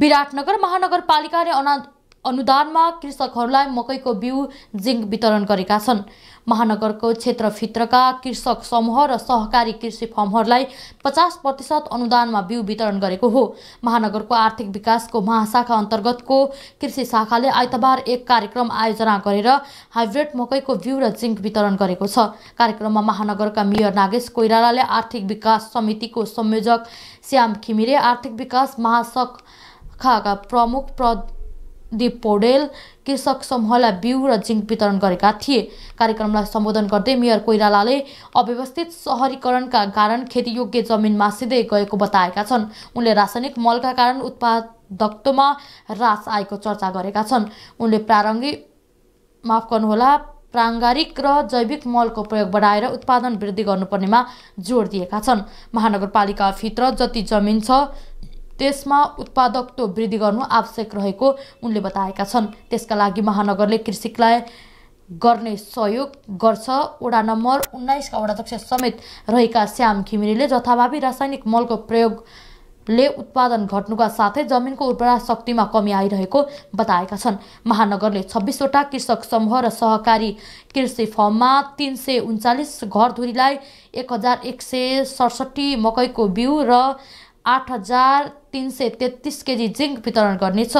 विराटनगर महानगरपालिकाले अना अनुदानमा कृषकहरूलाई मकैको बिउ जिङ्क वितरण गरेका छन् महानगरको क्षेत्रभित्रका कृषक समूह र सहकारी कृषि फर्महरूलाई पचास प्रतिशत अनुदानमा बिउ वितरण गरेको हो महानगरको आर्थिक विकासको महाशाखा अन्तर्गतको कृषि शाखाले आइतबार एक कार्यक्रम आयोजना गरेर हाइब्रिड मकैको बिउ र जिङ्क वितरण गरेको छ कार्यक्रममा महानगरका मेयर नागेश कोइरालाले आर्थिक विकास समितिको संयोजक श्याम खिमिरे आर्थिक विकास महासक शाखाका प्रमुख प्रदीप पौडेल कृषक समूहलाई बिउ र जिङ्क वितरण गरेका थिए कार्यक्रमलाई सम्बोधन गर्दै मेयर कोइरालाले अव्यवस्थित सहरीकरणका कारण खेतीयोग्य जमिन मासिँदै गएको बताएका छन् उनले रासायनिक मलका कारण उत्पादकत्वमा ह्रास आएको चर्चा गरेका छन् उनले प्रारम्भिक माफ गर्नुहोला प्राङ्गारिक र जैविक मलको प्रयोग बढाएर उत्पादन वृद्धि गर्नुपर्नेमा जोड दिएका छन् महानगरपालिकाभित्र जति जमिन छ त्यसमा उत्पादकत्व वृद्धि गर्नु आवश्यक रहेको उनले बताएका छन् त्यसका लागि महानगरले कृषिलाई गर्ने सहयोग गर्छ वडा नम्बर उन्नाइसका वडाध्यक्ष समेत रहेका श्याम घिमिरेले जथाभावी रासायनिक मलको प्रयोगले उत्पादन घट्नुका साथै जमिनको उर्वरा शक्तिमा कमी आइरहेको बताएका छन् महानगरले छब्बिसवटा कृषक समूह र सहकारी कृषि फर्ममा तिन सय उन्चालिस घरधुरीलाई एक हजार एक सय सडसठी मकैको बिउ र आठ हजार तिन सय तेत्तिस केजी जिङ्क वितरण गर्नेछ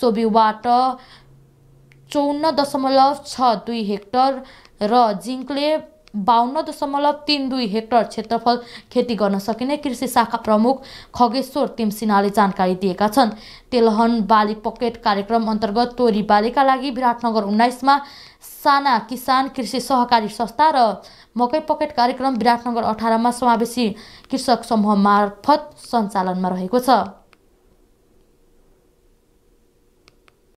सोबीबाट चौन्न दशमलव छ दुई हेक्टर र जिङ्कले बाहन्न दशमलव तिन दुई हेक्टर क्षेत्रफल खेती गर्न सकिने कृषि शाखा प्रमुख खगेश्वर तिमसिन्हाले जानकारी दिएका छन् तेलहन बाली पकेट कार्यक्रम अन्तर्गत तोरी बालीका लागि विराटनगर उन्नाइसमा साना किसान कृषि सहकारी संस्था र मकै पकेट कार्यक्रम विराटनगर अठारमा समावेशी कृषक समूह मार्फत सञ्चालनमा रहेको छ